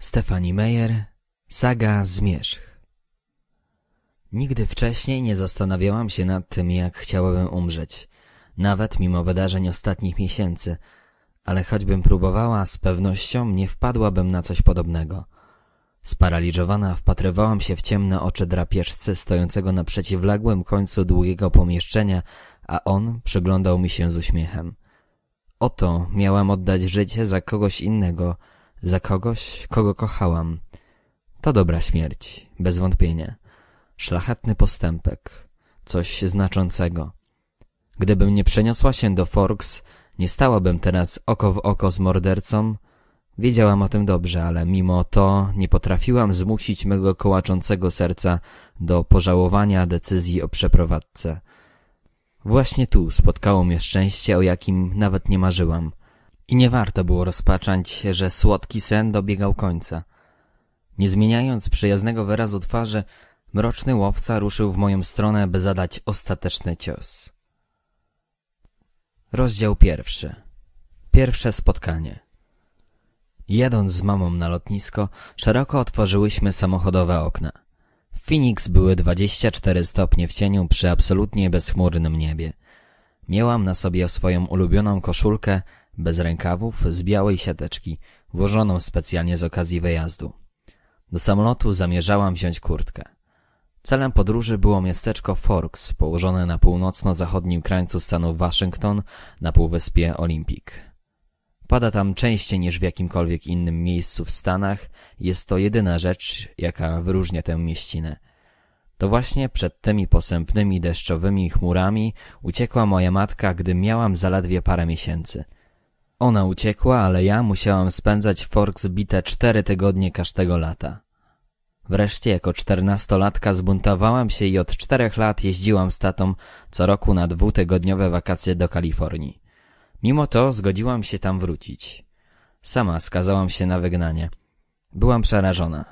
Stefani Meyer, Saga Zmierzch Nigdy wcześniej nie zastanawiałam się nad tym, jak chciałabym umrzeć, nawet mimo wydarzeń ostatnich miesięcy, ale choćbym próbowała, z pewnością nie wpadłabym na coś podobnego. Sparaliżowana wpatrywałam się w ciemne oczy drapieżcy stojącego na przeciwległym końcu długiego pomieszczenia, a on przyglądał mi się z uśmiechem. Oto miałam oddać życie za kogoś innego – za kogoś, kogo kochałam. To dobra śmierć, bez wątpienia. Szlachetny postępek, coś znaczącego. Gdybym nie przeniosła się do Forks, nie stałabym teraz oko w oko z mordercą. Wiedziałam o tym dobrze, ale mimo to nie potrafiłam zmusić mego kołaczącego serca do pożałowania decyzji o przeprowadzce. Właśnie tu spotkało mnie szczęście, o jakim nawet nie marzyłam. I nie warto było rozpaczać, że słodki sen dobiegał końca. Nie zmieniając przyjaznego wyrazu twarzy, mroczny łowca ruszył w moją stronę, by zadać ostateczny cios. Rozdział pierwszy. Pierwsze spotkanie. Jadąc z mamą na lotnisko, szeroko otworzyłyśmy samochodowe okna. W Phoenix były 24 stopnie w cieniu przy absolutnie bezchmurnym niebie. Miałam na sobie swoją ulubioną koszulkę, bez rękawów, z białej siateczki, włożoną specjalnie z okazji wyjazdu. Do samolotu zamierzałam wziąć kurtkę. Celem podróży było miasteczko Forks, położone na północno-zachodnim krańcu stanu Waszyngton na Półwyspie Olympic. Pada tam częściej niż w jakimkolwiek innym miejscu w Stanach, jest to jedyna rzecz, jaka wyróżnia tę mieścinę. To właśnie przed tymi posępnymi deszczowymi chmurami uciekła moja matka, gdy miałam zaledwie parę miesięcy – ona uciekła, ale ja musiałam spędzać w Forks bite cztery tygodnie każdego lata. Wreszcie jako czternastolatka zbuntowałam się i od czterech lat jeździłam z tatą co roku na dwutygodniowe wakacje do Kalifornii. Mimo to zgodziłam się tam wrócić. Sama skazałam się na wygnanie. Byłam przerażona.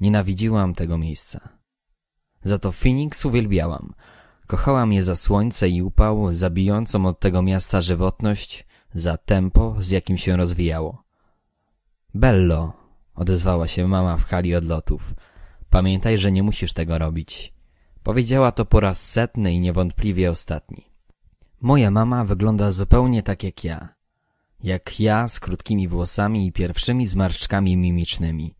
Nienawidziłam tego miejsca. Za to Phoenix uwielbiałam. Kochałam je za słońce i upał, zabijącą od tego miasta żywotność, za tempo, z jakim się rozwijało. Bello, odezwała się mama w hali odlotów. Pamiętaj, że nie musisz tego robić. Powiedziała to po raz setny i niewątpliwie ostatni. Moja mama wygląda zupełnie tak jak ja. Jak ja, z krótkimi włosami i pierwszymi zmarszczkami mimicznymi.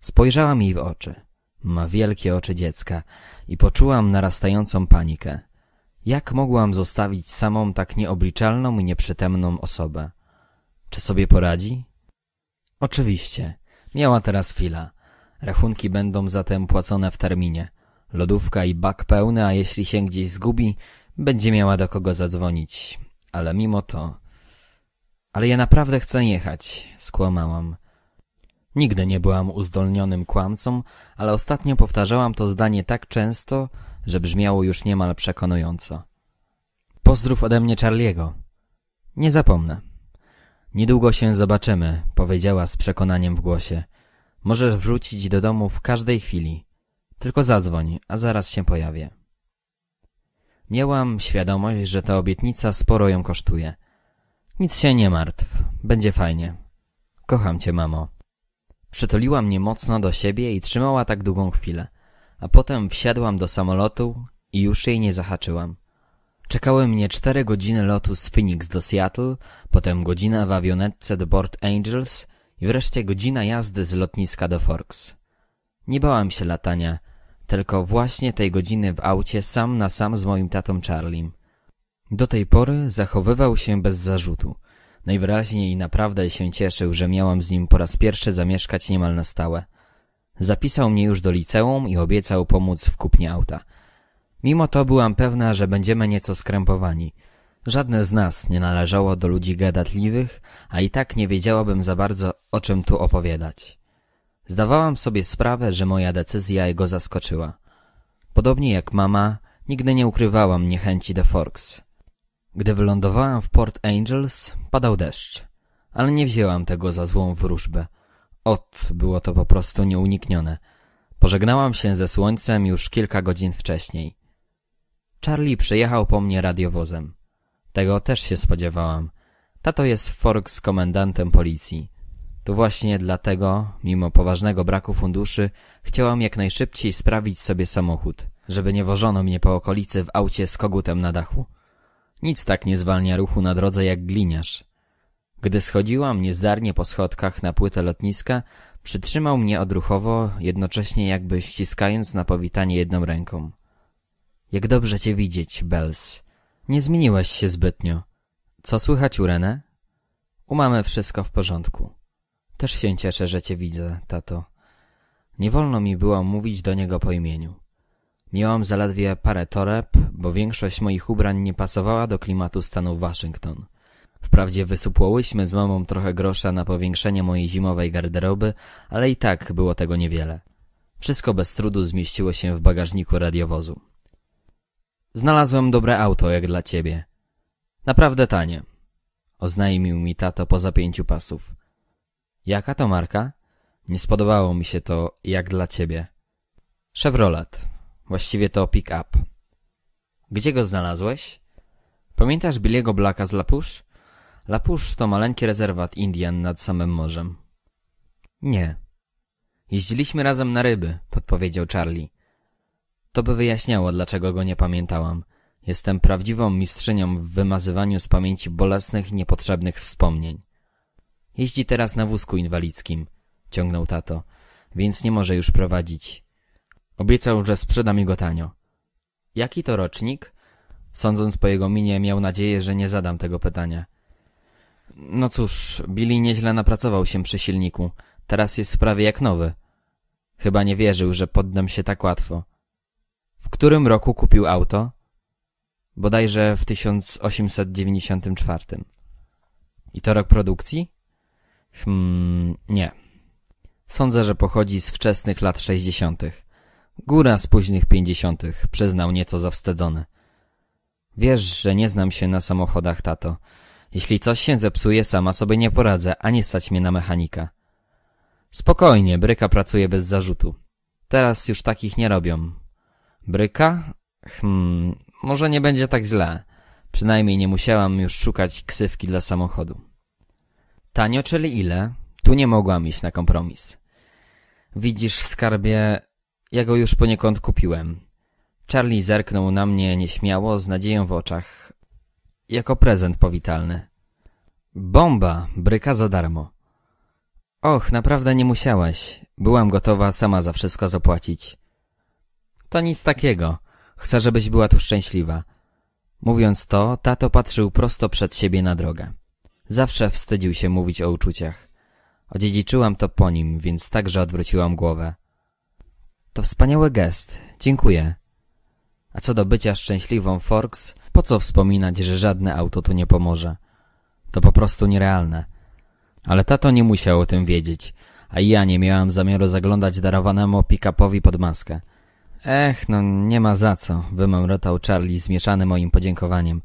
Spojrzałam jej w oczy. Ma wielkie oczy dziecka i poczułam narastającą panikę. Jak mogłam zostawić samą tak nieobliczalną i nieprzytemną osobę? Czy sobie poradzi? Oczywiście. Miała teraz chwila. Rachunki będą zatem płacone w terminie. Lodówka i bak pełny, a jeśli się gdzieś zgubi, będzie miała do kogo zadzwonić. Ale mimo to... Ale ja naprawdę chcę jechać. Skłamałam. Nigdy nie byłam uzdolnionym kłamcą, ale ostatnio powtarzałam to zdanie tak często, że brzmiało już niemal przekonująco. Pozdrów ode mnie Charliego. Nie zapomnę. Niedługo się zobaczymy, powiedziała z przekonaniem w głosie. Możesz wrócić do domu w każdej chwili. Tylko zadzwoń, a zaraz się pojawię. Miałam świadomość, że ta obietnica sporo ją kosztuje. Nic się nie martw, będzie fajnie. Kocham cię, mamo. Przytuliła mnie mocno do siebie i trzymała tak długą chwilę a potem wsiadłam do samolotu i już jej nie zahaczyłam. Czekały mnie cztery godziny lotu z Phoenix do Seattle, potem godzina w awionetce do Board Angels i wreszcie godzina jazdy z lotniska do Forks. Nie bałam się latania, tylko właśnie tej godziny w aucie sam na sam z moim tatą Charlie. Do tej pory zachowywał się bez zarzutu. Najwyraźniej naprawdę się cieszył, że miałam z nim po raz pierwszy zamieszkać niemal na stałe. Zapisał mnie już do liceum i obiecał pomóc w kupnie auta. Mimo to byłam pewna, że będziemy nieco skrępowani. Żadne z nas nie należało do ludzi gadatliwych, a i tak nie wiedziałabym za bardzo, o czym tu opowiadać. Zdawałam sobie sprawę, że moja decyzja go zaskoczyła. Podobnie jak mama, nigdy nie ukrywałam niechęci do Forks. Gdy wylądowałam w Port Angels, padał deszcz, ale nie wzięłam tego za złą wróżbę – Ot, było to po prostu nieuniknione. Pożegnałam się ze słońcem już kilka godzin wcześniej. Charlie przyjechał po mnie radiowozem. Tego też się spodziewałam. Tato jest w fork z komendantem policji. Tu właśnie dlatego, mimo poważnego braku funduszy, chciałam jak najszybciej sprawić sobie samochód, żeby nie wożono mnie po okolicy w aucie z kogutem na dachu. Nic tak nie zwalnia ruchu na drodze jak gliniarz. Gdy schodziłam niezdarnie po schodkach na płytę lotniska, przytrzymał mnie odruchowo, jednocześnie jakby ściskając na powitanie jedną ręką. Jak dobrze cię widzieć, Bells. Nie zmieniłaś się zbytnio. Co słychać u Renę? U mamy wszystko w porządku. Też się cieszę, że cię widzę, tato. Nie wolno mi było mówić do niego po imieniu. Miałam zaledwie parę toreb, bo większość moich ubrań nie pasowała do klimatu stanu Waszyngton. Wprawdzie wysupłołyśmy z mamą trochę grosza na powiększenie mojej zimowej garderoby, ale i tak było tego niewiele. Wszystko bez trudu zmieściło się w bagażniku radiowozu. Znalazłem dobre auto jak dla ciebie. Naprawdę tanie. Oznajmił mi tato poza pięciu pasów. Jaka to marka? Nie spodobało mi się to jak dla ciebie. Chevrolet. Właściwie to pick-up. Gdzie go znalazłeś? Pamiętasz Billiego Blacka z Lapusz? Lapusz to maleńki rezerwat Indian nad samym morzem. Nie. Jeździliśmy razem na ryby, podpowiedział Charlie. To by wyjaśniało, dlaczego go nie pamiętałam. Jestem prawdziwą mistrzynią w wymazywaniu z pamięci bolesnych, niepotrzebnych wspomnień. Jeździ teraz na wózku inwalidzkim, ciągnął tato, więc nie może już prowadzić. Obiecał, że sprzeda mi go tanio. Jaki to rocznik? Sądząc po jego minie, miał nadzieję, że nie zadam tego pytania. No cóż, Billy nieźle napracował się przy silniku. Teraz jest prawie jak nowy. Chyba nie wierzył, że poddam się tak łatwo. W którym roku kupił auto? Bodajże w 1894. I to rok produkcji? Hmm, nie. Sądzę, że pochodzi z wczesnych lat 60. Góra z późnych 50., przyznał nieco zawstydzony. Wiesz, że nie znam się na samochodach, tato. Jeśli coś się zepsuje, sama sobie nie poradzę, a nie stać mnie na mechanika. Spokojnie, Bryka pracuje bez zarzutu. Teraz już takich nie robią. Bryka? Hmm, może nie będzie tak źle. Przynajmniej nie musiałam już szukać ksywki dla samochodu. Tanio, czyli ile? Tu nie mogłam iść na kompromis. Widzisz, skarbie, ja go już poniekąd kupiłem. Charlie zerknął na mnie nieśmiało, z nadzieją w oczach, jako prezent powitalny. Bomba, bryka za darmo. Och, naprawdę nie musiałaś. Byłam gotowa sama za wszystko zapłacić. To nic takiego. Chcę, żebyś była tu szczęśliwa. Mówiąc to, tato patrzył prosto przed siebie na drogę. Zawsze wstydził się mówić o uczuciach. Odziedziczyłam to po nim, więc także odwróciłam głowę. To wspaniały gest. Dziękuję. A co do bycia szczęśliwą Forks, po co wspominać, że żadne auto tu nie pomoże? To po prostu nierealne. Ale tato nie musiał o tym wiedzieć, a ja nie miałam zamiaru zaglądać darowanemu pick-upowi pod maskę. Ech, no nie ma za co, wymamrotał Charlie zmieszany moim podziękowaniem.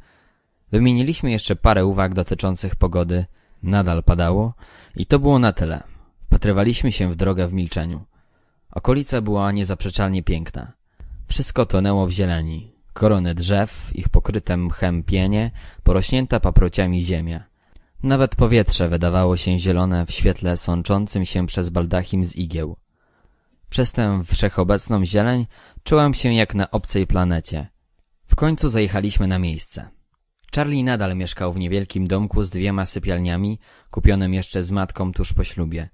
Wymieniliśmy jeszcze parę uwag dotyczących pogody. Nadal padało i to było na tyle. Wpatrywaliśmy się w drogę w milczeniu. Okolica była niezaprzeczalnie piękna. Wszystko tonęło w zieleni korony drzew, ich pokryte mchem pienie, porośnięta paprociami ziemia. Nawet powietrze wydawało się zielone w świetle sączącym się przez baldachim z igieł. Przez tę wszechobecną zieleń czułem się jak na obcej planecie. W końcu zajechaliśmy na miejsce. Charlie nadal mieszkał w niewielkim domku z dwiema sypialniami, kupionym jeszcze z matką tuż po ślubie.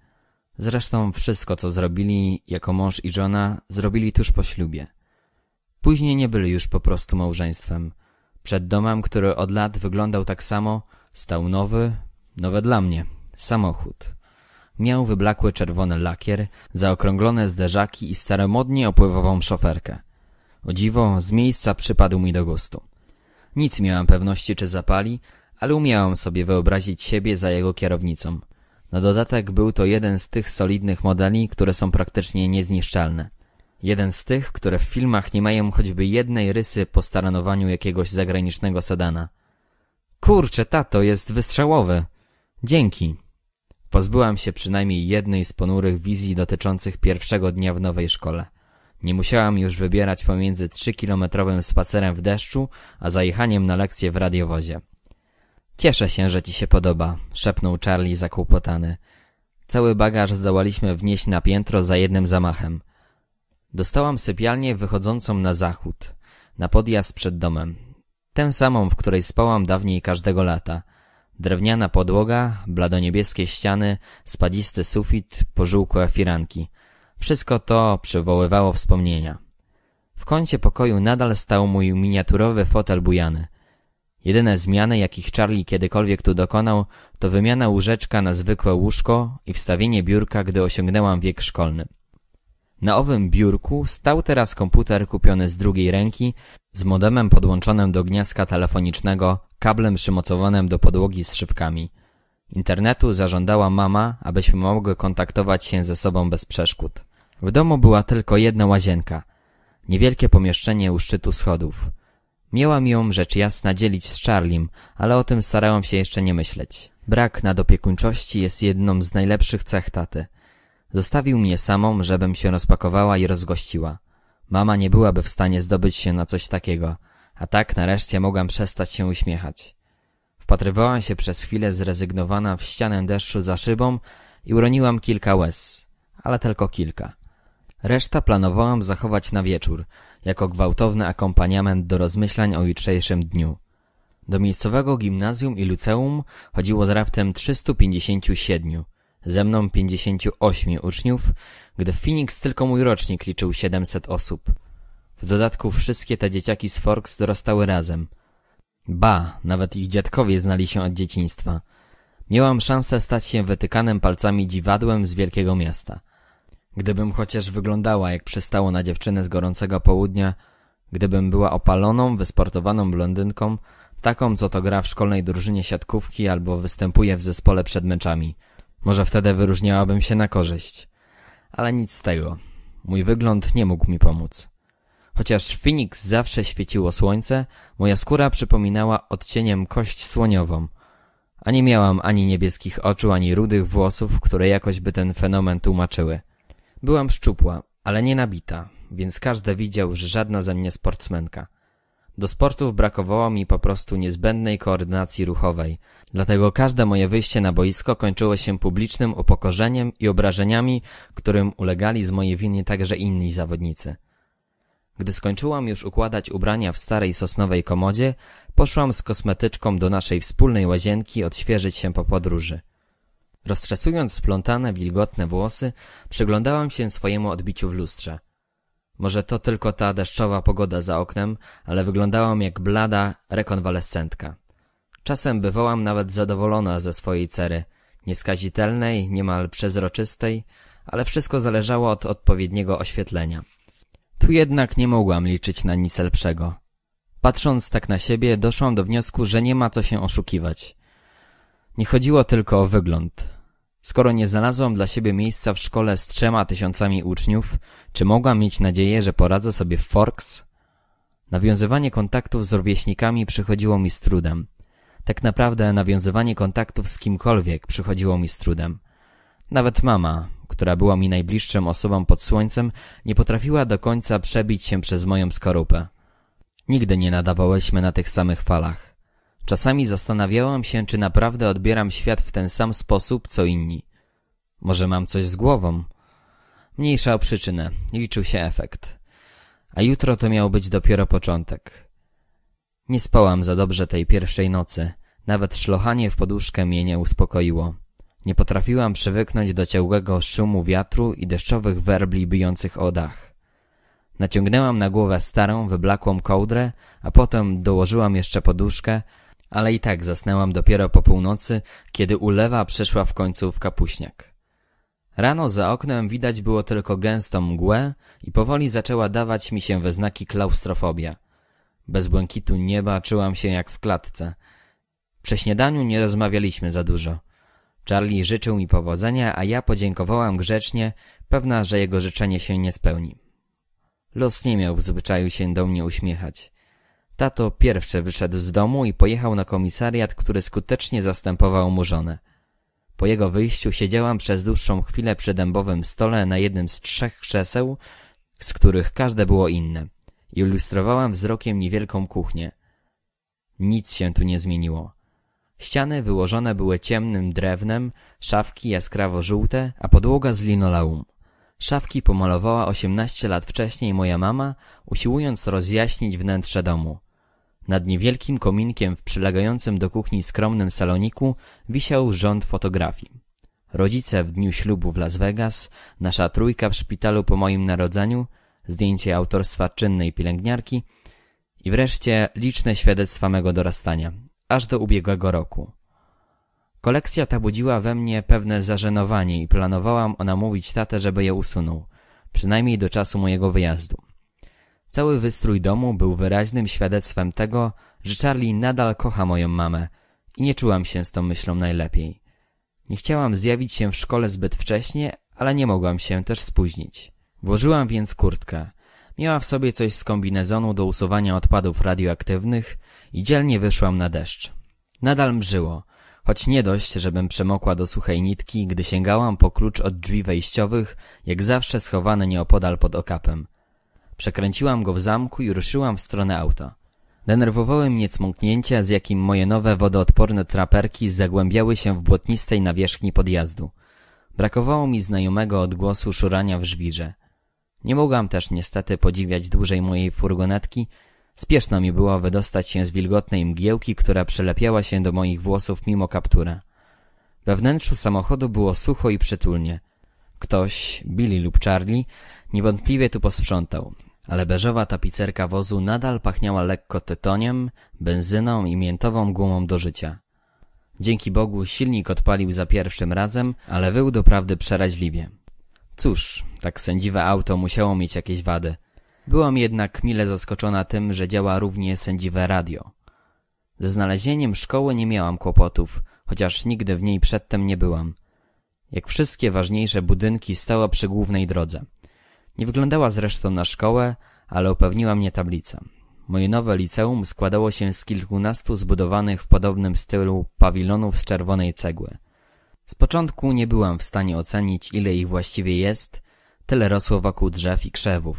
Zresztą wszystko, co zrobili jako mąż i żona, zrobili tuż po ślubie. Później nie byli już po prostu małżeństwem. Przed domem, który od lat wyglądał tak samo, stał nowy, nowy dla mnie, samochód. Miał wyblakły czerwony lakier, zaokrąglone zderzaki i staromodnie opływową szoferkę. O dziwo, z miejsca przypadł mi do gustu. Nic miałem pewności, czy zapali, ale umiałem sobie wyobrazić siebie za jego kierownicą. Na dodatek był to jeden z tych solidnych modeli, które są praktycznie niezniszczalne. Jeden z tych, które w filmach nie mają choćby jednej rysy po staranowaniu jakiegoś zagranicznego sedana. Kurczę, tato, jest wystrzałowy. Dzięki. Pozbyłam się przynajmniej jednej z ponurych wizji dotyczących pierwszego dnia w nowej szkole. Nie musiałam już wybierać pomiędzy trzykilometrowym spacerem w deszczu, a zajechaniem na lekcję w radiowozie. Cieszę się, że ci się podoba, szepnął Charlie zakłopotany. Cały bagaż zdołaliśmy wnieść na piętro za jednym zamachem. Dostałam sypialnię wychodzącą na zachód, na podjazd przed domem. Tę samą, w której spałam dawniej każdego lata. Drewniana podłoga, bladoniebieskie ściany, spadzisty sufit, pożółkłe firanki. Wszystko to przywoływało wspomnienia. W kącie pokoju nadal stał mój miniaturowy fotel bujany. Jedyne zmiany, jakich Charlie kiedykolwiek tu dokonał, to wymiana łóżeczka na zwykłe łóżko i wstawienie biurka, gdy osiągnęłam wiek szkolny. Na owym biurku stał teraz komputer kupiony z drugiej ręki, z modemem podłączonym do gniazda telefonicznego, kablem przymocowanym do podłogi z szybkami. Internetu zażądała mama, abyśmy mogły kontaktować się ze sobą bez przeszkód. W domu była tylko jedna łazienka. Niewielkie pomieszczenie u szczytu schodów. Miałam ją rzecz jasna dzielić z Charlim, ale o tym starałam się jeszcze nie myśleć. Brak nadopiekuńczości jest jedną z najlepszych cech taty. Zostawił mnie samą, żebym się rozpakowała i rozgościła. Mama nie byłaby w stanie zdobyć się na coś takiego, a tak nareszcie mogłam przestać się uśmiechać. Wpatrywałam się przez chwilę zrezygnowana w ścianę deszczu za szybą i uroniłam kilka łez, ale tylko kilka. Reszta planowałam zachować na wieczór, jako gwałtowny akompaniament do rozmyślań o jutrzejszym dniu. Do miejscowego gimnazjum i liceum chodziło z raptem 357, ze mną 58 uczniów, gdy w Phoenix tylko mój rocznik liczył 700 osób. W dodatku wszystkie te dzieciaki z Forks dorastały razem. Ba, nawet ich dziadkowie znali się od dzieciństwa. Miałam szansę stać się wytykanym palcami dziwadłem z wielkiego miasta. Gdybym chociaż wyglądała jak przystało na dziewczynę z gorącego południa, gdybym była opaloną, wysportowaną blondynką, taką co to gra w szkolnej drużynie siatkówki albo występuje w zespole przed meczami – może wtedy wyróżniałabym się na korzyść. Ale nic z tego. Mój wygląd nie mógł mi pomóc. Chociaż w Phoenix zawsze świeciło słońce, moja skóra przypominała odcieniem kość słoniową. A nie miałam ani niebieskich oczu, ani rudych włosów, które jakoś by ten fenomen tłumaczyły. Byłam szczupła, ale nie nabita, więc każdy widział, że żadna ze mnie sportsmenka. Do sportów brakowało mi po prostu niezbędnej koordynacji ruchowej. Dlatego każde moje wyjście na boisko kończyło się publicznym upokorzeniem i obrażeniami, którym ulegali z mojej winy także inni zawodnicy. Gdy skończyłam już układać ubrania w starej sosnowej komodzie, poszłam z kosmetyczką do naszej wspólnej łazienki odświeżyć się po podróży. Roztrzesując splątane, wilgotne włosy, przyglądałam się swojemu odbiciu w lustrze – może to tylko ta deszczowa pogoda za oknem, ale wyglądałam jak blada rekonwalescentka. Czasem bywałam nawet zadowolona ze swojej cery, nieskazitelnej, niemal przezroczystej, ale wszystko zależało od odpowiedniego oświetlenia. Tu jednak nie mogłam liczyć na nic lepszego. Patrząc tak na siebie, doszłam do wniosku, że nie ma co się oszukiwać. Nie chodziło tylko o wygląd, Skoro nie znalazłam dla siebie miejsca w szkole z trzema tysiącami uczniów, czy mogłam mieć nadzieję, że poradzę sobie w Forks? Nawiązywanie kontaktów z rówieśnikami przychodziło mi z trudem. Tak naprawdę nawiązywanie kontaktów z kimkolwiek przychodziło mi z trudem. Nawet mama, która była mi najbliższą osobą pod słońcem, nie potrafiła do końca przebić się przez moją skorupę. Nigdy nie nadawałyśmy na tych samych falach. Czasami zastanawiałam się, czy naprawdę odbieram świat w ten sam sposób, co inni. Może mam coś z głową? Mniejsza o przyczynę. Liczył się efekt. A jutro to miał być dopiero początek. Nie spałam za dobrze tej pierwszej nocy. Nawet szlochanie w poduszkę mnie nie uspokoiło. Nie potrafiłam przywyknąć do ciągłego szumu wiatru i deszczowych werbli bijących o dach. Naciągnęłam na głowę starą, wyblakłą kołdrę, a potem dołożyłam jeszcze poduszkę, ale i tak zasnęłam dopiero po północy, kiedy ulewa przeszła w końcu w kapuśniak. Rano za oknem widać było tylko gęstą mgłę i powoli zaczęła dawać mi się we znaki klaustrofobia. Bez błękitu nieba czułam się jak w klatce. Przy śniadaniu nie rozmawialiśmy za dużo. Charlie życzył mi powodzenia, a ja podziękowałam grzecznie, pewna, że jego życzenie się nie spełni. Los nie miał w zwyczaju się do mnie uśmiechać. Tato pierwszy wyszedł z domu i pojechał na komisariat, który skutecznie zastępował mu żonę. Po jego wyjściu siedziałam przez dłuższą chwilę przy dębowym stole na jednym z trzech krzeseł, z których każde było inne. Ilustrowałam wzrokiem niewielką kuchnię. Nic się tu nie zmieniło. Ściany wyłożone były ciemnym drewnem, szafki jaskrawo żółte, a podłoga z linoleum. Szafki pomalowała osiemnaście lat wcześniej moja mama, usiłując rozjaśnić wnętrze domu. Nad niewielkim kominkiem w przylegającym do kuchni skromnym saloniku wisiał rząd fotografii. Rodzice w dniu ślubu w Las Vegas, nasza trójka w szpitalu po moim narodzeniu, zdjęcie autorstwa czynnej pielęgniarki i wreszcie liczne świadectwa mego dorastania, aż do ubiegłego roku. Kolekcja ta budziła we mnie pewne zażenowanie i planowałam ona mówić tatę, żeby je usunął, przynajmniej do czasu mojego wyjazdu. Cały wystrój domu był wyraźnym świadectwem tego, że Charlie nadal kocha moją mamę i nie czułam się z tą myślą najlepiej. Nie chciałam zjawić się w szkole zbyt wcześnie, ale nie mogłam się też spóźnić. Włożyłam więc kurtkę. Miała w sobie coś z kombinezonu do usuwania odpadów radioaktywnych i dzielnie wyszłam na deszcz. Nadal mrzyło, choć nie dość, żebym przemokła do suchej nitki, gdy sięgałam po klucz od drzwi wejściowych, jak zawsze schowane nieopodal pod okapem. Przekręciłam go w zamku i ruszyłam w stronę auto. Denerwowały mnie cmąknięcia, z jakim moje nowe wodoodporne traperki zagłębiały się w błotnistej nawierzchni podjazdu. Brakowało mi znajomego odgłosu szurania w żwirze. Nie mogłam też niestety podziwiać dłużej mojej furgonetki. Spieszno mi było wydostać się z wilgotnej mgiełki, która przylepiała się do moich włosów mimo kaptura. We wnętrzu samochodu było sucho i przytulnie. Ktoś, Billy lub Charlie, niewątpliwie tu posprzątał ale beżowa tapicerka wozu nadal pachniała lekko tytoniem, benzyną i miętową gumą do życia. Dzięki Bogu silnik odpalił za pierwszym razem, ale wył doprawdy przeraźliwie. Cóż, tak sędziwe auto musiało mieć jakieś wady. Byłam jednak mile zaskoczona tym, że działa równie sędziwe radio. Ze znalezieniem szkoły nie miałam kłopotów, chociaż nigdy w niej przedtem nie byłam. Jak wszystkie ważniejsze budynki stała przy głównej drodze – nie wyglądała zresztą na szkołę, ale upewniła mnie tablica. Moje nowe liceum składało się z kilkunastu zbudowanych w podobnym stylu pawilonów z czerwonej cegły. Z początku nie byłam w stanie ocenić, ile ich właściwie jest, tyle rosło wokół drzew i krzewów.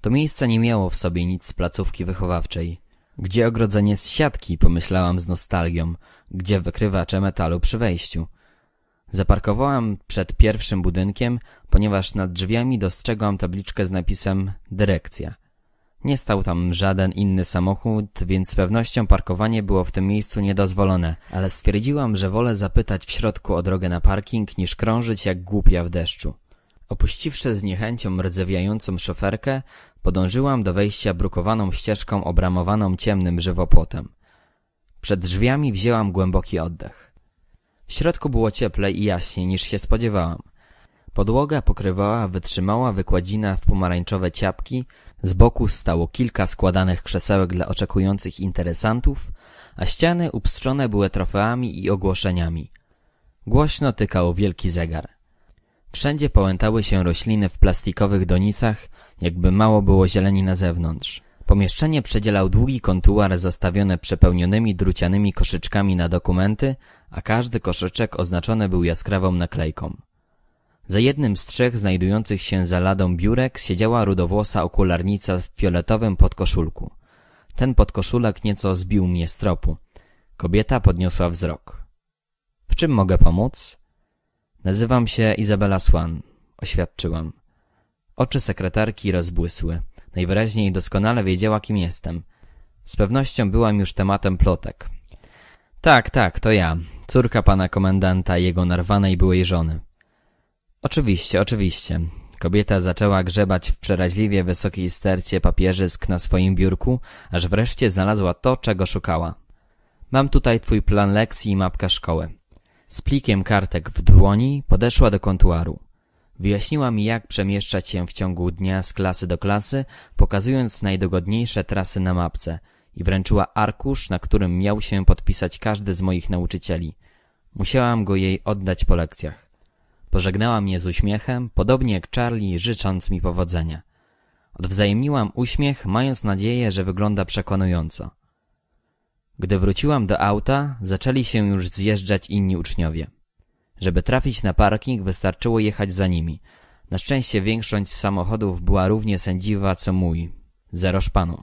To miejsce nie miało w sobie nic z placówki wychowawczej. Gdzie ogrodzenie z siatki, pomyślałam z nostalgią, gdzie wykrywacze metalu przy wejściu – Zaparkowałam przed pierwszym budynkiem, ponieważ nad drzwiami dostrzegłam tabliczkę z napisem Dyrekcja. Nie stał tam żaden inny samochód, więc z pewnością parkowanie było w tym miejscu niedozwolone, ale stwierdziłam, że wolę zapytać w środku o drogę na parking niż krążyć jak głupia w deszczu. Opuściwszy z niechęcią rdzewiającą szoferkę, podążyłam do wejścia brukowaną ścieżką obramowaną ciemnym żywopłotem. Przed drzwiami wzięłam głęboki oddech. W środku było cieplej i jaśniej niż się spodziewałam. Podłoga pokrywała wytrzymała wykładzina w pomarańczowe ciapki, z boku stało kilka składanych krzesełek dla oczekujących interesantów, a ściany upstrzone były trofeami i ogłoszeniami. Głośno tykał wielki zegar. Wszędzie połętały się rośliny w plastikowych donicach, jakby mało było zieleni na zewnątrz. Pomieszczenie przedzielał długi kontuar zastawione przepełnionymi drucianymi koszyczkami na dokumenty, a każdy koszyczek oznaczony był jaskrawą naklejką. Za jednym z trzech znajdujących się za ladą biurek siedziała rudowłosa okularnica w fioletowym podkoszulku. Ten podkoszulek nieco zbił mnie z tropu. Kobieta podniosła wzrok. W czym mogę pomóc? Nazywam się Izabela Swan, oświadczyłam. Oczy sekretarki rozbłysły. Najwyraźniej doskonale wiedziała, kim jestem. Z pewnością byłam już tematem plotek. Tak, tak, to ja. Córka pana komendanta i jego narwanej byłej żony. Oczywiście, oczywiście. Kobieta zaczęła grzebać w przeraźliwie wysokiej stercie papierzysk na swoim biurku, aż wreszcie znalazła to, czego szukała. Mam tutaj twój plan lekcji i mapka szkoły. Z plikiem kartek w dłoni podeszła do kontuaru. Wyjaśniła mi, jak przemieszczać się w ciągu dnia z klasy do klasy, pokazując najdogodniejsze trasy na mapce – i wręczyła arkusz, na którym miał się podpisać każdy z moich nauczycieli. Musiałam go jej oddać po lekcjach. Pożegnała mnie z uśmiechem, podobnie jak Charlie, życząc mi powodzenia. Odwzajemniłam uśmiech, mając nadzieję, że wygląda przekonująco. Gdy wróciłam do auta, zaczęli się już zjeżdżać inni uczniowie. Żeby trafić na parking, wystarczyło jechać za nimi. Na szczęście większość samochodów była równie sędziwa co mój, zero szpanu.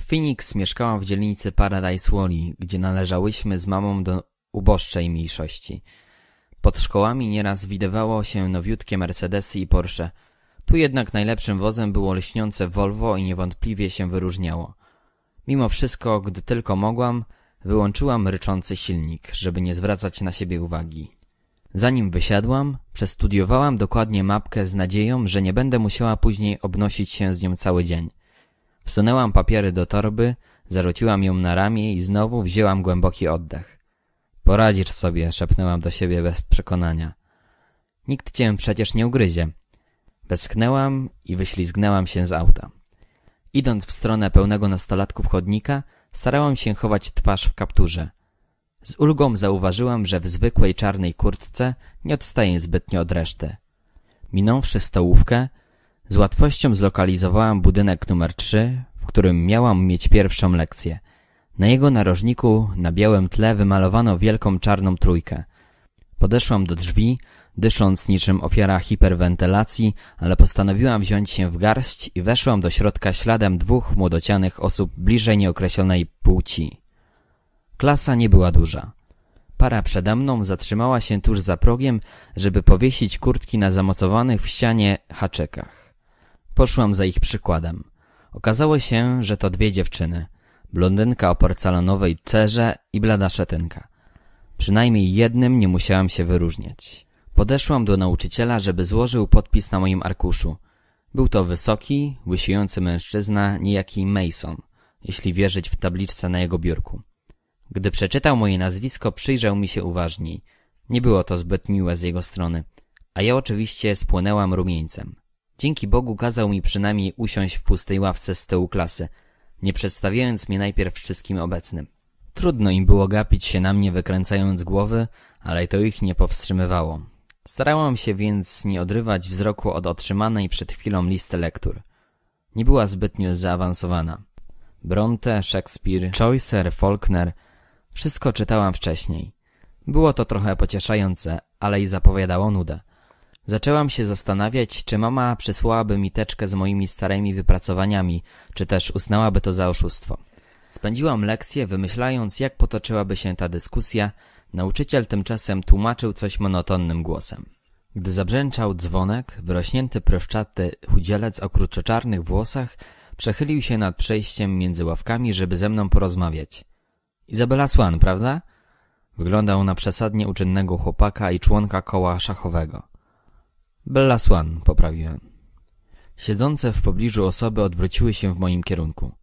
Phoenix mieszkałam w dzielnicy Paradise Valley, gdzie należałyśmy z mamą do uboższej mniejszości. Pod szkołami nieraz widywało się nowiutkie Mercedesy i Porsche. Tu jednak najlepszym wozem było lśniące Volvo i niewątpliwie się wyróżniało. Mimo wszystko, gdy tylko mogłam, wyłączyłam ryczący silnik, żeby nie zwracać na siebie uwagi. Zanim wysiadłam, przestudiowałam dokładnie mapkę z nadzieją, że nie będę musiała później obnosić się z nią cały dzień. Wsunęłam papiery do torby, zarzuciłam ją na ramię i znowu wzięłam głęboki oddech. Poradzisz sobie, szepnęłam do siebie bez przekonania. Nikt cię przecież nie ugryzie. Westchnęłam i wyślizgnęłam się z auta. Idąc w stronę pełnego nastolatków chodnika, starałam się chować twarz w kapturze. Z ulgą zauważyłam, że w zwykłej czarnej kurtce nie odstaję zbytnio od reszty. Minąwszy stołówkę, z łatwością zlokalizowałam budynek numer 3, w którym miałam mieć pierwszą lekcję. Na jego narożniku, na białym tle, wymalowano wielką czarną trójkę. Podeszłam do drzwi, dysząc niczym ofiara hiperwentylacji, ale postanowiłam wziąć się w garść i weszłam do środka śladem dwóch młodocianych osób bliżej nieokreślonej płci. Klasa nie była duża. Para przede mną zatrzymała się tuż za progiem, żeby powiesić kurtki na zamocowanych w ścianie haczekach. Poszłam za ich przykładem. Okazało się, że to dwie dziewczyny. Blondynka o porcelanowej cerze i blada szatynka. Przynajmniej jednym nie musiałam się wyróżniać. Podeszłam do nauczyciela, żeby złożył podpis na moim arkuszu. Był to wysoki, łysiejący mężczyzna, niejaki Mason, jeśli wierzyć w tabliczce na jego biurku. Gdy przeczytał moje nazwisko, przyjrzał mi się uważniej. Nie było to zbyt miłe z jego strony, a ja oczywiście spłynęłam rumieńcem. Dzięki Bogu kazał mi przynajmniej usiąść w pustej ławce z tyłu klasy, nie przedstawiając mnie najpierw wszystkim obecnym. Trudno im było gapić się na mnie wykręcając głowy, ale to ich nie powstrzymywało. Starałam się więc nie odrywać wzroku od otrzymanej przed chwilą listy lektur. Nie była zbytnio zaawansowana. Bronte, Shakespeare, Chaucer, Faulkner – wszystko czytałam wcześniej. Było to trochę pocieszające, ale i zapowiadało nudę. Zaczęłam się zastanawiać, czy mama przysłałaby mi teczkę z moimi starymi wypracowaniami, czy też uznałaby to za oszustwo. Spędziłam lekcję wymyślając, jak potoczyłaby się ta dyskusja. Nauczyciel tymczasem tłumaczył coś monotonnym głosem. Gdy zabrzęczał dzwonek, wyrośnięty proszczaty chudzielec o czarnych włosach przechylił się nad przejściem między ławkami, żeby ze mną porozmawiać. Izabela Swan, prawda? Wyglądał na przesadnie uczynnego chłopaka i członka koła szachowego. Bella Swan, poprawiłem. Siedzące w pobliżu osoby odwróciły się w moim kierunku.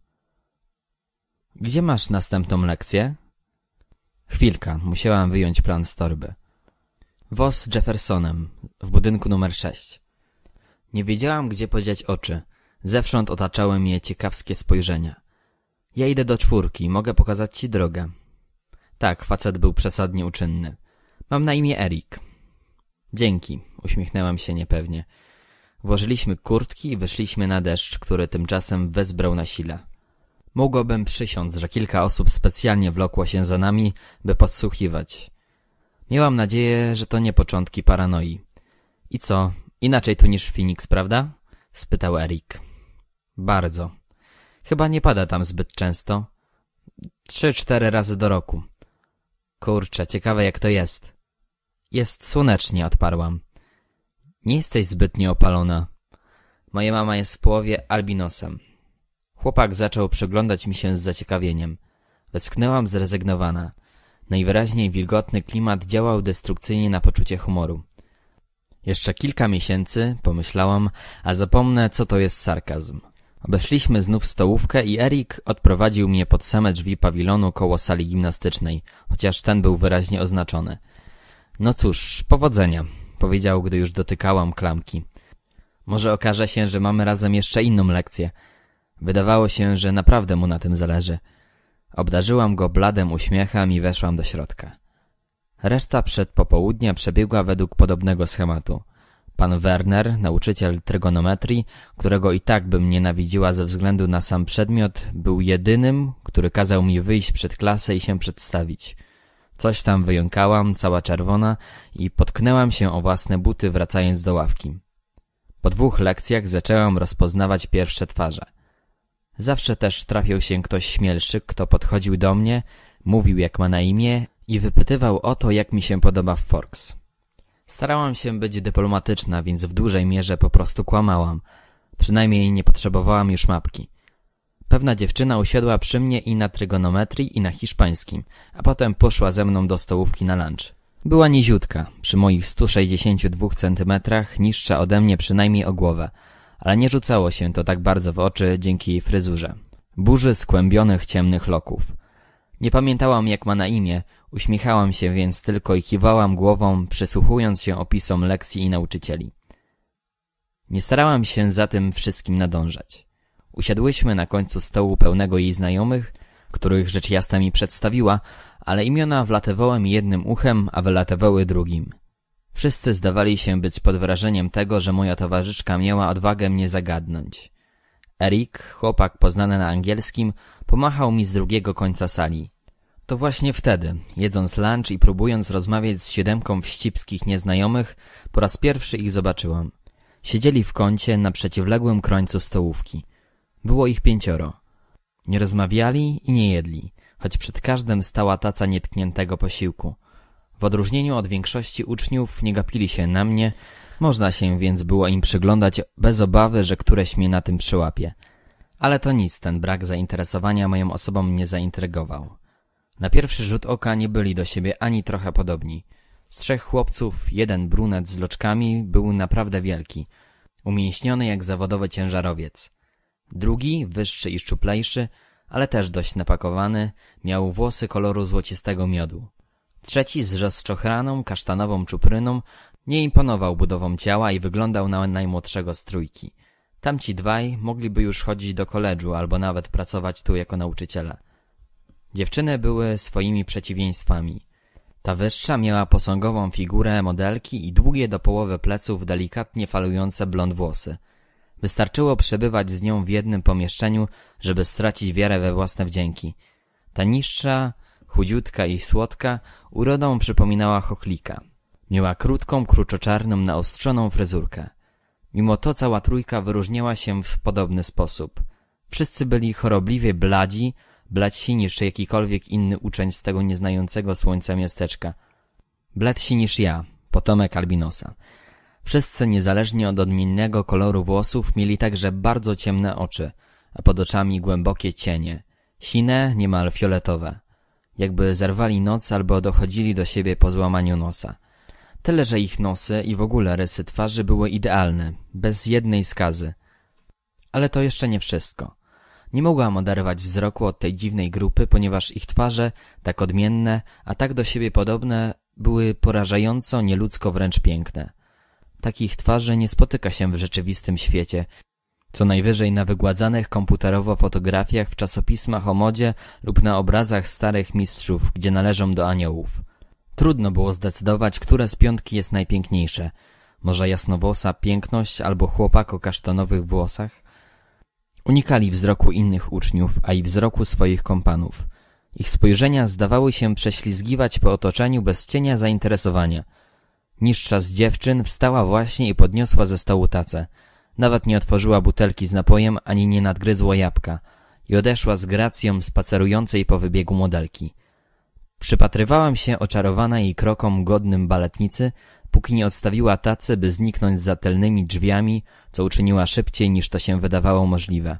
Gdzie masz następną lekcję? Chwilka, musiałam wyjąć plan z torby. Wos Jeffersonem, w budynku numer 6. Nie wiedziałam, gdzie podziać oczy. Zewsząd otaczały mnie ciekawskie spojrzenia. Ja idę do czwórki, mogę pokazać ci drogę. Tak, facet był przesadnie uczynny. Mam na imię Erik. Dzięki, uśmiechnęłam się niepewnie. Włożyliśmy kurtki i wyszliśmy na deszcz, który tymczasem wezbrał na sile. Mogłabym przysiąc, że kilka osób specjalnie wlokło się za nami, by podsłuchiwać. Miałam nadzieję, że to nie początki paranoi. I co, inaczej tu niż Phoenix, prawda? spytał Erik. Bardzo. Chyba nie pada tam zbyt często. Trzy, cztery razy do roku. Kurczę, ciekawe jak to jest. Jest słonecznie, odparłam. Nie jesteś zbytnio opalona. Moja mama jest w połowie albinosem. Chłopak zaczął przeglądać mi się z zaciekawieniem. Westchnęłam zrezygnowana. Najwyraźniej wilgotny klimat działał destrukcyjnie na poczucie humoru. Jeszcze kilka miesięcy, pomyślałam, a zapomnę, co to jest sarkazm. Obeszliśmy znów stołówkę i Erik odprowadził mnie pod same drzwi pawilonu koło sali gimnastycznej, chociaż ten był wyraźnie oznaczony – no cóż, powodzenia, powiedział, gdy już dotykałam klamki. Może okaże się, że mamy razem jeszcze inną lekcję. Wydawało się, że naprawdę mu na tym zależy. Obdarzyłam go bladem uśmiechem i weszłam do środka. Reszta przed popołudnia przebiegła według podobnego schematu. Pan Werner, nauczyciel trygonometrii, którego i tak bym nienawidziła ze względu na sam przedmiot, był jedynym, który kazał mi wyjść przed klasę i się przedstawić. Coś tam wyjąkałam, cała czerwona i potknęłam się o własne buty wracając do ławki. Po dwóch lekcjach zaczęłam rozpoznawać pierwsze twarze. Zawsze też trafiał się ktoś śmielszy, kto podchodził do mnie, mówił jak ma na imię i wypytywał o to, jak mi się podoba Forks. Starałam się być dyplomatyczna, więc w dużej mierze po prostu kłamałam. Przynajmniej nie potrzebowałam już mapki. Pewna dziewczyna usiadła przy mnie i na trygonometrii i na hiszpańskim, a potem poszła ze mną do stołówki na lunch. Była niziutka, przy moich 162 centymetrach, niższa ode mnie przynajmniej o głowę, ale nie rzucało się to tak bardzo w oczy dzięki jej fryzurze. Burzy skłębionych ciemnych loków. Nie pamiętałam jak ma na imię, uśmiechałam się więc tylko i kiwałam głową, przysłuchując się opisom lekcji i nauczycieli. Nie starałam się za tym wszystkim nadążać. Usiadłyśmy na końcu stołu pełnego jej znajomych, których rzecz jasna mi przedstawiła, ale imiona wlatewałem jednym uchem, a wylatywały drugim. Wszyscy zdawali się być pod wrażeniem tego, że moja towarzyszka miała odwagę mnie zagadnąć. Erik, chłopak poznany na angielskim, pomachał mi z drugiego końca sali. To właśnie wtedy, jedząc lunch i próbując rozmawiać z siedemką wścibskich nieznajomych, po raz pierwszy ich zobaczyłam. Siedzieli w kącie na przeciwległym końcu stołówki – było ich pięcioro. Nie rozmawiali i nie jedli, choć przed każdym stała taca nietkniętego posiłku. W odróżnieniu od większości uczniów nie gapili się na mnie, można się więc było im przyglądać bez obawy, że któreś mnie na tym przyłapie. Ale to nic, ten brak zainteresowania moją osobą mnie zaintrygował. Na pierwszy rzut oka nie byli do siebie ani trochę podobni. Z trzech chłopców jeden brunet z loczkami był naprawdę wielki, umięśniony jak zawodowy ciężarowiec. Drugi, wyższy i szczuplejszy, ale też dość napakowany, miał włosy koloru złocistego miodu. Trzeci z rozczochraną, kasztanową czupryną nie imponował budową ciała i wyglądał na najmłodszego z trójki. Tamci dwaj mogliby już chodzić do koledżu albo nawet pracować tu jako nauczyciele. Dziewczyny były swoimi przeciwieństwami. Ta wyższa miała posągową figurę modelki i długie do połowy pleców delikatnie falujące blond włosy – Wystarczyło przebywać z nią w jednym pomieszczeniu, żeby stracić wiarę we własne wdzięki. Ta niższa, chudziutka i słodka, urodą przypominała chochlika. Miała krótką, kruczoczarną, naostrzoną fryzurkę. Mimo to cała trójka wyróżniała się w podobny sposób. Wszyscy byli chorobliwie bladzi, bladsi niż jakikolwiek inny uczeń z tego nieznającego słońca miasteczka. Bladsi niż ja, potomek Albinosa. Wszyscy, niezależnie od odmiennego koloru włosów, mieli także bardzo ciemne oczy, a pod oczami głębokie cienie, sine, niemal fioletowe. Jakby zerwali noc albo dochodzili do siebie po złamaniu nosa. Tyle, że ich nosy i w ogóle rysy twarzy były idealne, bez jednej skazy. Ale to jeszcze nie wszystko. Nie mogłam oderwać wzroku od tej dziwnej grupy, ponieważ ich twarze, tak odmienne, a tak do siebie podobne, były porażająco nieludzko wręcz piękne. Takich twarzy nie spotyka się w rzeczywistym świecie. Co najwyżej na wygładzanych komputerowo fotografiach w czasopismach o modzie lub na obrazach starych mistrzów, gdzie należą do aniołów. Trudno było zdecydować, które z piątki jest najpiękniejsze. Może jasnowłosa piękność albo chłopak o kasztanowych włosach? Unikali wzroku innych uczniów, a i wzroku swoich kompanów. Ich spojrzenia zdawały się prześlizgiwać po otoczeniu bez cienia zainteresowania – Niższa z dziewczyn wstała właśnie i podniosła ze stołu tacę. Nawet nie otworzyła butelki z napojem, ani nie nadgryzła jabłka i odeszła z gracją spacerującej po wybiegu modelki. Przypatrywałam się oczarowana jej krokom godnym baletnicy, póki nie odstawiła tacy, by zniknąć za tylnymi drzwiami, co uczyniła szybciej niż to się wydawało możliwe.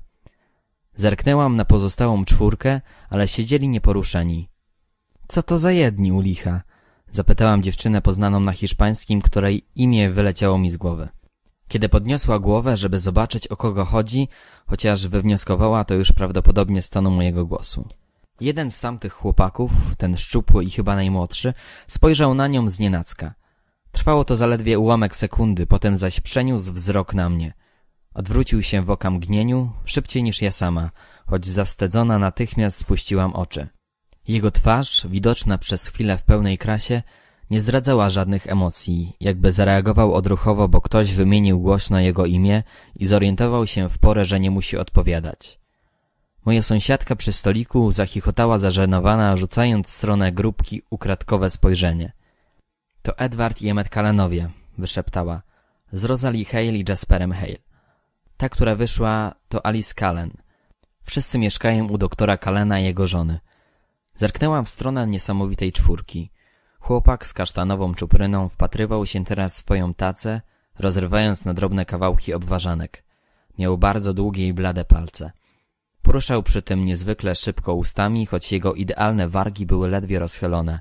Zerknęłam na pozostałą czwórkę, ale siedzieli nieporuszeni. Co to za jedni u licha? Zapytałam dziewczynę poznaną na hiszpańskim, której imię wyleciało mi z głowy. Kiedy podniosła głowę, żeby zobaczyć o kogo chodzi, chociaż wywnioskowała to już prawdopodobnie z tonu mojego głosu. Jeden z tamtych chłopaków, ten szczupły i chyba najmłodszy, spojrzał na nią z nienacka. Trwało to zaledwie ułamek sekundy, potem zaś przeniósł wzrok na mnie. Odwrócił się w okamgnieniu, szybciej niż ja sama, choć zawstydzona natychmiast spuściłam oczy. Jego twarz, widoczna przez chwilę w pełnej krasie, nie zdradzała żadnych emocji, jakby zareagował odruchowo, bo ktoś wymienił głośno jego imię i zorientował się w porę, że nie musi odpowiadać. Moja sąsiadka przy stoliku zachichotała zażenowana, rzucając w stronę grupki ukradkowe spojrzenie. To Edward i Emmet Kalanowie, wyszeptała, z Rosalie Hale i Jasperem Hale. Ta, która wyszła, to Alice Kallen. Wszyscy mieszkają u doktora Kalena i jego żony – Zerknęłam w stronę niesamowitej czwórki. Chłopak z kasztanową czupryną wpatrywał się teraz w swoją tacę, rozrywając na drobne kawałki obwarzanek. Miał bardzo długie i blade palce. Poruszał przy tym niezwykle szybko ustami, choć jego idealne wargi były ledwie rozchylone.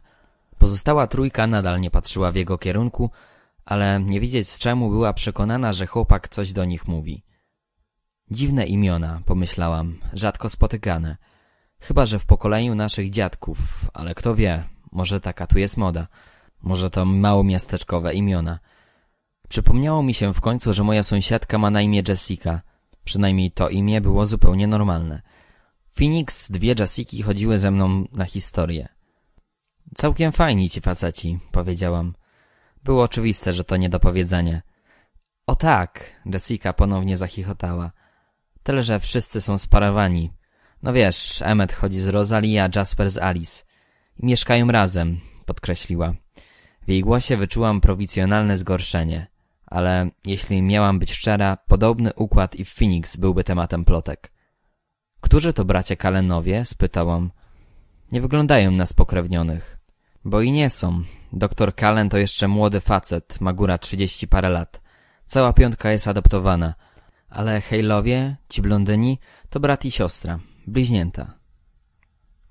Pozostała trójka nadal nie patrzyła w jego kierunku, ale nie wiedzieć z czemu była przekonana, że chłopak coś do nich mówi. Dziwne imiona, pomyślałam, rzadko spotykane – Chyba, że w pokoleniu naszych dziadków, ale kto wie, może taka tu jest moda. Może to małomiasteczkowe imiona. Przypomniało mi się w końcu, że moja sąsiadka ma na imię Jessica. Przynajmniej to imię było zupełnie normalne. Phoenix, dwie Jessiki chodziły ze mną na historię. Całkiem fajni ci faceci, powiedziałam. Było oczywiste, że to nie do powiedzenia. O tak, Jessica ponownie zachichotała. Tyle, że wszyscy są sparowani. No wiesz, Emmet chodzi z Rosalie, a Jasper z Alice. I mieszkają razem, podkreśliła. W jej głosie wyczułam prowincjonalne zgorszenie. Ale jeśli miałam być szczera, podobny układ i w Phoenix byłby tematem plotek. Którzy to bracia Kalenowie? spytałam. Nie wyglądają na spokrewnionych. Bo i nie są. Doktor Kalen to jeszcze młody facet, ma góra trzydzieści parę lat. Cała piątka jest adoptowana. Ale Hejlowie, ci blondyni, to brat i siostra bliźnięta.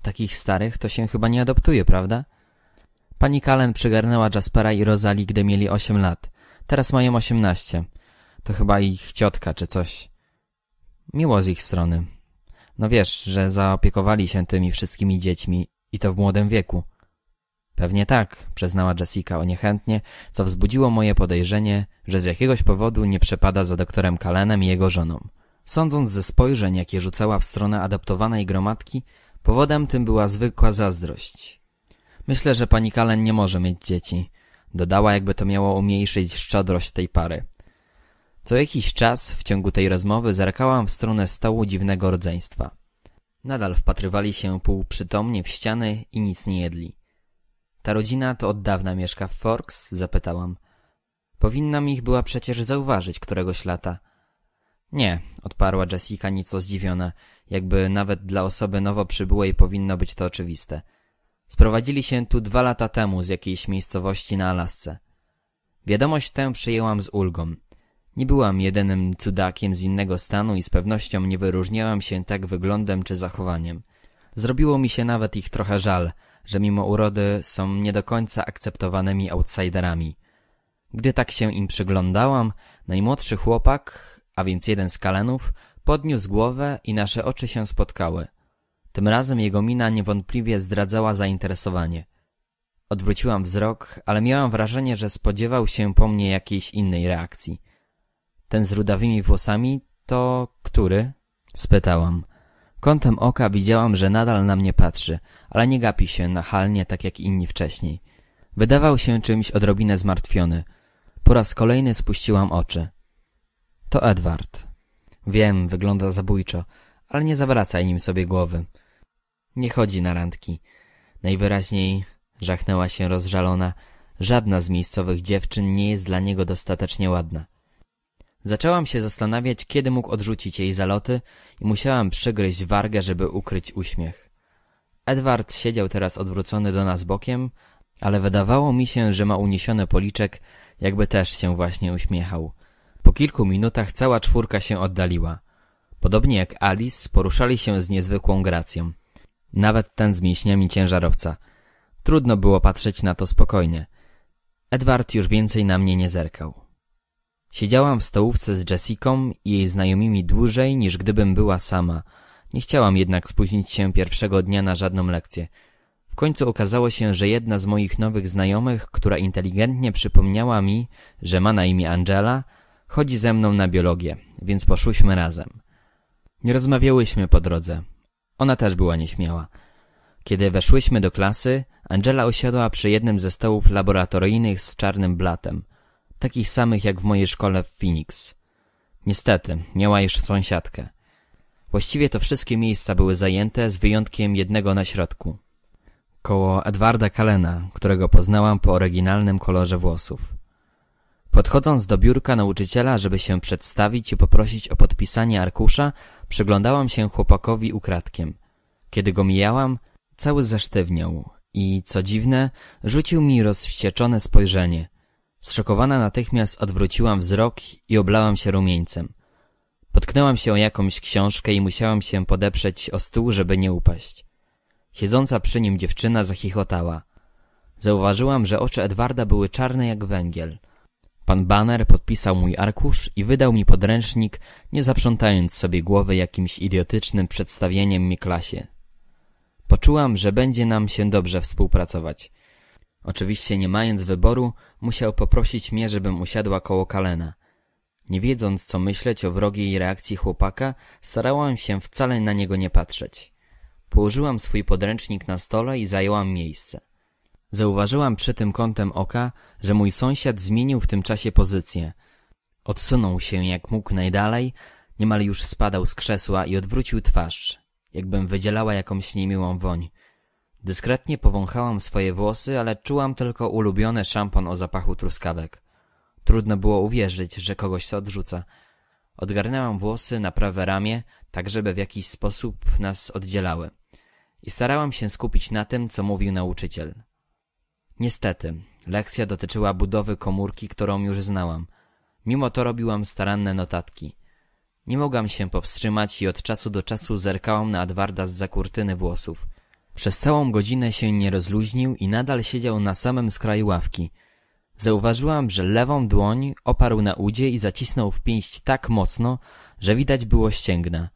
Takich starych to się chyba nie adoptuje, prawda? Pani Kalen przygarnęła Jaspera i Rosalie, gdy mieli osiem lat. Teraz mają osiemnaście. To chyba ich ciotka czy coś. Miło z ich strony. No wiesz, że zaopiekowali się tymi wszystkimi dziećmi i to w młodym wieku. Pewnie tak, przyznała Jessica o niechętnie, co wzbudziło moje podejrzenie, że z jakiegoś powodu nie przepada za doktorem Kalenem i jego żoną. Sądząc ze spojrzeń, jakie rzucała w stronę adaptowanej gromadki, powodem tym była zwykła zazdrość. Myślę, że pani Kalen nie może mieć dzieci, dodała jakby to miało umniejszyć szczodrość tej pary. Co jakiś czas w ciągu tej rozmowy zerkałam w stronę stołu dziwnego rodzeństwa. Nadal wpatrywali się półprzytomnie w ściany i nic nie jedli. Ta rodzina to od dawna mieszka w Forks? zapytałam. Powinnam ich była przecież zauważyć któregoś lata – nie, odparła Jessica nieco zdziwiona, jakby nawet dla osoby nowo przybyłej powinno być to oczywiste. Sprowadzili się tu dwa lata temu z jakiejś miejscowości na Alasce. Wiadomość tę przyjęłam z ulgą. Nie byłam jedynym cudakiem z innego stanu i z pewnością nie wyróżniałam się tak wyglądem czy zachowaniem. Zrobiło mi się nawet ich trochę żal, że mimo urody są nie do końca akceptowanymi outsiderami. Gdy tak się im przyglądałam, najmłodszy chłopak, a więc jeden z kalenów podniósł głowę i nasze oczy się spotkały. Tym razem jego mina niewątpliwie zdradzała zainteresowanie. Odwróciłam wzrok, ale miałam wrażenie, że spodziewał się po mnie jakiejś innej reakcji. Ten z rudawymi włosami to który? spytałam. Kątem oka widziałam, że nadal na mnie patrzy, ale nie gapi się nachalnie tak jak inni wcześniej. Wydawał się czymś odrobinę zmartwiony. Po raz kolejny spuściłam oczy. To Edward. Wiem, wygląda zabójczo, ale nie zawracaj nim sobie głowy. Nie chodzi na randki. Najwyraźniej żachnęła się rozżalona. Żadna z miejscowych dziewczyn nie jest dla niego dostatecznie ładna. Zaczęłam się zastanawiać, kiedy mógł odrzucić jej zaloty i musiałam przygryźć wargę, żeby ukryć uśmiech. Edward siedział teraz odwrócony do nas bokiem, ale wydawało mi się, że ma uniesiony policzek, jakby też się właśnie uśmiechał. Po kilku minutach cała czwórka się oddaliła. Podobnie jak Alice, poruszali się z niezwykłą gracją. Nawet ten z mięśniami ciężarowca. Trudno było patrzeć na to spokojnie. Edward już więcej na mnie nie zerkał. Siedziałam w stołówce z Jessica, i jej znajomymi dłużej niż gdybym była sama. Nie chciałam jednak spóźnić się pierwszego dnia na żadną lekcję. W końcu okazało się, że jedna z moich nowych znajomych, która inteligentnie przypomniała mi, że ma na imię Angela, Chodzi ze mną na biologię, więc poszłyśmy razem. Nie rozmawiałyśmy po drodze. Ona też była nieśmiała. Kiedy weszłyśmy do klasy, Angela usiadła przy jednym ze stołów laboratoryjnych z czarnym blatem, takich samych jak w mojej szkole w Phoenix. Niestety, miała już sąsiadkę. Właściwie to wszystkie miejsca były zajęte, z wyjątkiem jednego na środku. Koło Edwarda Kalena, którego poznałam po oryginalnym kolorze włosów. Podchodząc do biurka nauczyciela, żeby się przedstawić i poprosić o podpisanie arkusza, przyglądałam się chłopakowi ukradkiem. Kiedy go mijałam, cały zesztywniał i, co dziwne, rzucił mi rozwścieczone spojrzenie. Zszokowana natychmiast odwróciłam wzrok i oblałam się rumieńcem. Potknęłam się o jakąś książkę i musiałam się podeprzeć o stół, żeby nie upaść. Siedząca przy nim dziewczyna zachichotała. Zauważyłam, że oczy Edwarda były czarne jak węgiel. Pan Banner podpisał mój arkusz i wydał mi podręcznik, nie zaprzątając sobie głowy jakimś idiotycznym przedstawieniem mi klasie. Poczułam, że będzie nam się dobrze współpracować. Oczywiście nie mając wyboru, musiał poprosić mnie, żebym usiadła koło kalena. Nie wiedząc, co myśleć o wrogiej reakcji chłopaka, starałam się wcale na niego nie patrzeć. Położyłam swój podręcznik na stole i zajęłam miejsce. Zauważyłam przy tym kątem oka, że mój sąsiad zmienił w tym czasie pozycję. Odsunął się jak mógł najdalej, niemal już spadał z krzesła i odwrócił twarz, jakbym wydzielała jakąś niemiłą woń. Dyskretnie powąchałam swoje włosy, ale czułam tylko ulubiony szampon o zapachu truskawek. Trudno było uwierzyć, że kogoś to odrzuca. Odgarnęłam włosy na prawe ramię, tak żeby w jakiś sposób nas oddzielały. I starałam się skupić na tym, co mówił nauczyciel. Niestety, lekcja dotyczyła budowy komórki, którą już znałam. Mimo to robiłam staranne notatki. Nie mogłam się powstrzymać i od czasu do czasu zerkałam na Adwarda z kurtyny włosów. Przez całą godzinę się nie rozluźnił i nadal siedział na samym skraju ławki. Zauważyłam, że lewą dłoń oparł na udzie i zacisnął w pięść tak mocno, że widać było ścięgna.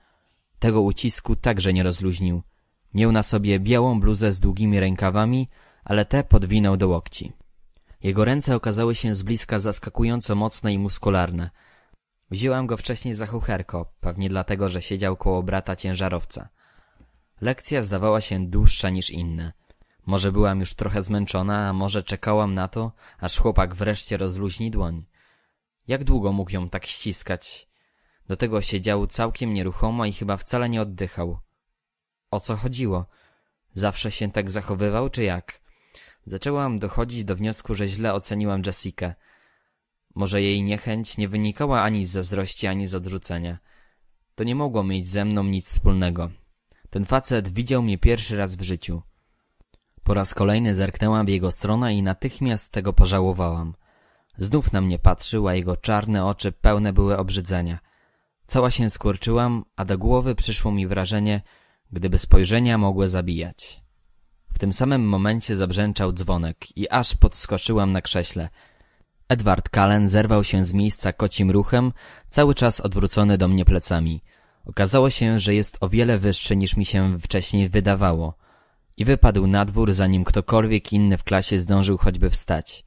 Tego ucisku także nie rozluźnił. Miał na sobie białą bluzę z długimi rękawami, ale te podwinął do łokci. Jego ręce okazały się z bliska zaskakująco mocne i muskularne. Wzięłam go wcześniej za chucherko, pewnie dlatego, że siedział koło brata ciężarowca. Lekcja zdawała się dłuższa niż inne. Może byłam już trochę zmęczona, a może czekałam na to, aż chłopak wreszcie rozluźni dłoń. Jak długo mógł ją tak ściskać? Do tego siedział całkiem nieruchomo i chyba wcale nie oddychał. O co chodziło? Zawsze się tak zachowywał, czy jak? Zaczęłam dochodzić do wniosku, że źle oceniłam Jessica. Może jej niechęć nie wynikała ani z zazdrości, ani z odrzucenia. To nie mogło mieć ze mną nic wspólnego. Ten facet widział mnie pierwszy raz w życiu. Po raz kolejny zerknęłam w jego stronę i natychmiast tego pożałowałam. Znów na mnie patrzył, a jego czarne oczy pełne były obrzydzenia. Cała się skurczyłam, a do głowy przyszło mi wrażenie, gdyby spojrzenia mogły zabijać. W tym samym momencie zabrzęczał dzwonek i aż podskoczyłam na krześle. Edward Cullen zerwał się z miejsca kocim ruchem, cały czas odwrócony do mnie plecami. Okazało się, że jest o wiele wyższy niż mi się wcześniej wydawało. I wypadł na dwór, zanim ktokolwiek inny w klasie zdążył choćby wstać.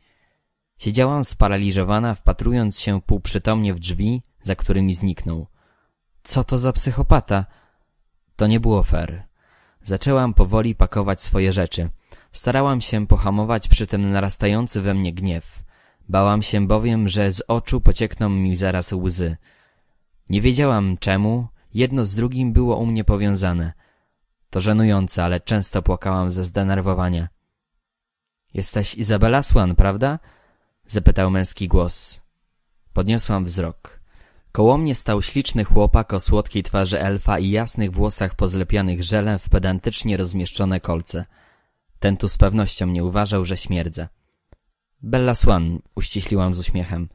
Siedziałam sparaliżowana, wpatrując się półprzytomnie w drzwi, za którymi zniknął. Co to za psychopata? To nie było fair. Zaczęłam powoli pakować swoje rzeczy. Starałam się pohamować przy tym narastający we mnie gniew. Bałam się bowiem, że z oczu pociekną mi zaraz łzy. Nie wiedziałam czemu, jedno z drugim było u mnie powiązane. To żenujące, ale często płakałam ze zdenerwowania. Jesteś Izabela Swan, prawda? Zapytał męski głos. Podniosłam wzrok. Koło mnie stał śliczny chłopak o słodkiej twarzy elfa i jasnych włosach pozlepianych żelem w pedantycznie rozmieszczone kolce. Ten tu z pewnością nie uważał, że śmierdzę. Bella Swan, uściśliłam z uśmiechem.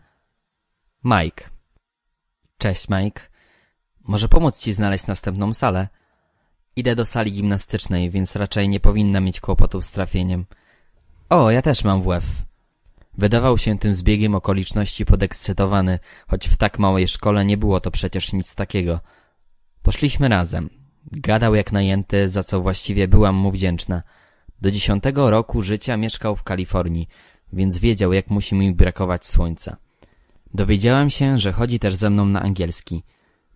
Mike. Cześć, Mike. Może pomóc ci znaleźć następną salę? Idę do sali gimnastycznej, więc raczej nie powinna mieć kłopotów z trafieniem. O, ja też mam w łeb. Wydawał się tym zbiegiem okoliczności podekscytowany, choć w tak małej szkole nie było to przecież nic takiego. Poszliśmy razem. Gadał jak najęty, za co właściwie byłam mu wdzięczna. Do dziesiątego roku życia mieszkał w Kalifornii, więc wiedział, jak musi mi brakować słońca. Dowiedziałam się, że chodzi też ze mną na angielski.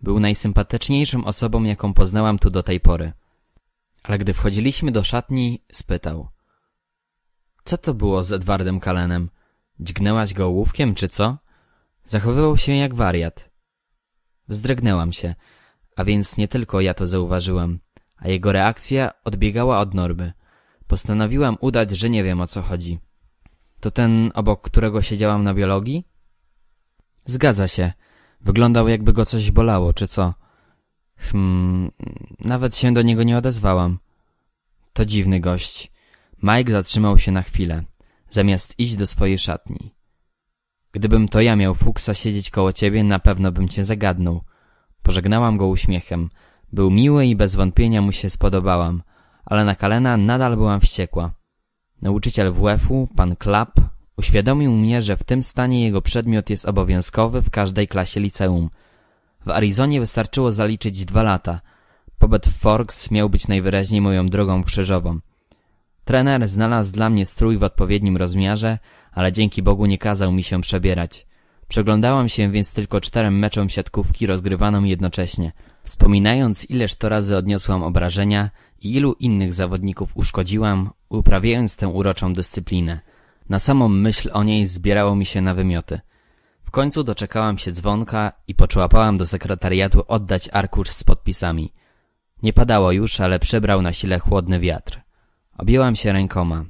Był najsympatyczniejszą osobą, jaką poznałam tu do tej pory. Ale gdy wchodziliśmy do szatni, spytał. Co to było z Edwardem Kalenem? Dźgnęłaś go ołówkiem, czy co? Zachowywał się jak wariat. Wzdrygnęłam się, a więc nie tylko ja to zauważyłam, a jego reakcja odbiegała od normy. Postanowiłam udać, że nie wiem o co chodzi. To ten, obok którego siedziałam na biologii? Zgadza się. Wyglądał jakby go coś bolało, czy co? Hmm, nawet się do niego nie odezwałam. To dziwny gość. Mike zatrzymał się na chwilę zamiast iść do swojej szatni. Gdybym to ja miał fuksa siedzieć koło ciebie, na pewno bym cię zagadnął. Pożegnałam go uśmiechem. Był miły i bez wątpienia mu się spodobałam, ale na Kalena nadal byłam wściekła. Nauczyciel WF-u, pan Klap, uświadomił mnie, że w tym stanie jego przedmiot jest obowiązkowy w każdej klasie liceum. W Arizonie wystarczyło zaliczyć dwa lata. Pobyt w Forks miał być najwyraźniej moją drogą krzyżową. Trener znalazł dla mnie strój w odpowiednim rozmiarze, ale dzięki Bogu nie kazał mi się przebierać. Przeglądałam się więc tylko czterem meczom siatkówki rozgrywaną jednocześnie, wspominając ileż to razy odniosłam obrażenia i ilu innych zawodników uszkodziłam, uprawiając tę uroczą dyscyplinę. Na samą myśl o niej zbierało mi się na wymioty. W końcu doczekałam się dzwonka i poczułapałam do sekretariatu oddać arkusz z podpisami. Nie padało już, ale przybrał na sile chłodny wiatr. Objęłam się rękoma.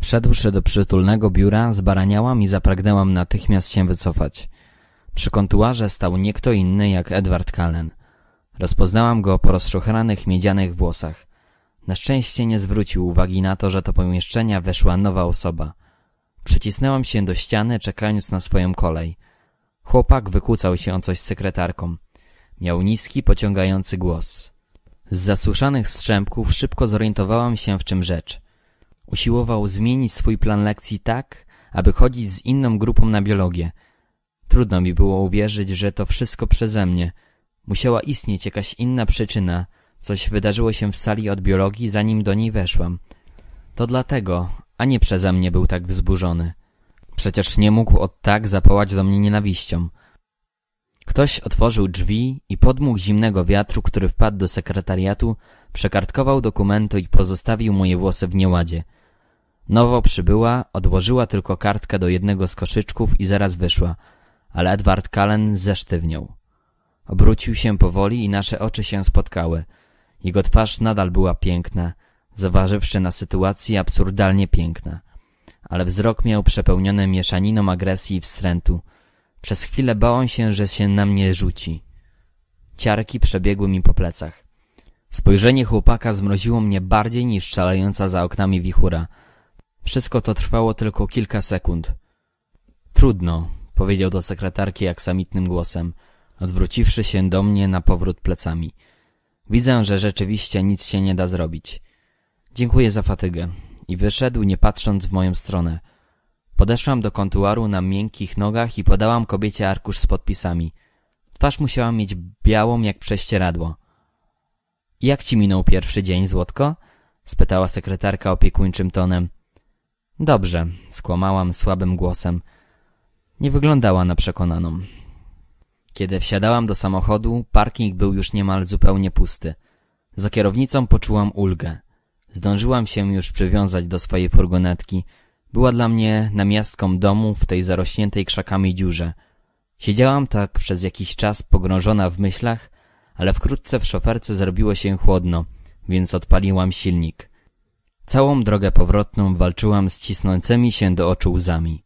Wszedłszy do przytulnego biura, zbaraniałam i zapragnęłam natychmiast się wycofać. Przy kontuarze stał nie kto inny jak Edward Kallen. Rozpoznałam go po rozszuchranych miedzianych włosach. Na szczęście nie zwrócił uwagi na to, że do pomieszczenia weszła nowa osoba. Przycisnęłam się do ściany, czekając na swoją kolej. Chłopak wykłócał się o coś z sekretarką. Miał niski, pociągający głos. Z zasuszanych strzępków szybko zorientowałam się w czym rzecz. Usiłował zmienić swój plan lekcji tak, aby chodzić z inną grupą na biologię. Trudno mi było uwierzyć, że to wszystko przeze mnie. Musiała istnieć jakaś inna przyczyna. Coś wydarzyło się w sali od biologii, zanim do niej weszłam. To dlatego, a nie przeze mnie był tak wzburzony. Przecież nie mógł od tak zapałać do mnie nienawiścią. Ktoś otworzył drzwi i podmuch zimnego wiatru, który wpadł do sekretariatu, przekartkował dokumenty i pozostawił moje włosy w nieładzie. Nowo przybyła, odłożyła tylko kartkę do jednego z koszyczków i zaraz wyszła, ale Edward Cullen zesztywniał. Obrócił się powoli i nasze oczy się spotkały. Jego twarz nadal była piękna, zważywszy na sytuacji absurdalnie piękna. Ale wzrok miał przepełniony mieszaniną agresji i wstrętu. Przez chwilę bałem się, że się na mnie rzuci. Ciarki przebiegły mi po plecach. Spojrzenie chłopaka zmroziło mnie bardziej niż szalejąca za oknami wichura. Wszystko to trwało tylko kilka sekund. Trudno, powiedział do sekretarki aksamitnym głosem, odwróciwszy się do mnie na powrót plecami. Widzę, że rzeczywiście nic się nie da zrobić. Dziękuję za fatygę. I wyszedł, nie patrząc w moją stronę. Podeszłam do kontuaru na miękkich nogach i podałam kobiecie arkusz z podpisami. Twarz musiała mieć białą jak prześcieradło. Jak ci minął pierwszy dzień, Złotko? spytała sekretarka opiekuńczym tonem. Dobrze, skłamałam słabym głosem. Nie wyglądała na przekonaną. Kiedy wsiadałam do samochodu, parking był już niemal zupełnie pusty. Za kierownicą poczułam ulgę. Zdążyłam się już przywiązać do swojej furgonetki – była dla mnie namiastką domu w tej zarośniętej krzakami dziurze. Siedziałam tak przez jakiś czas pogrążona w myślach, ale wkrótce w szoferce zrobiło się chłodno, więc odpaliłam silnik. Całą drogę powrotną walczyłam z cisnącymi się do oczu łzami.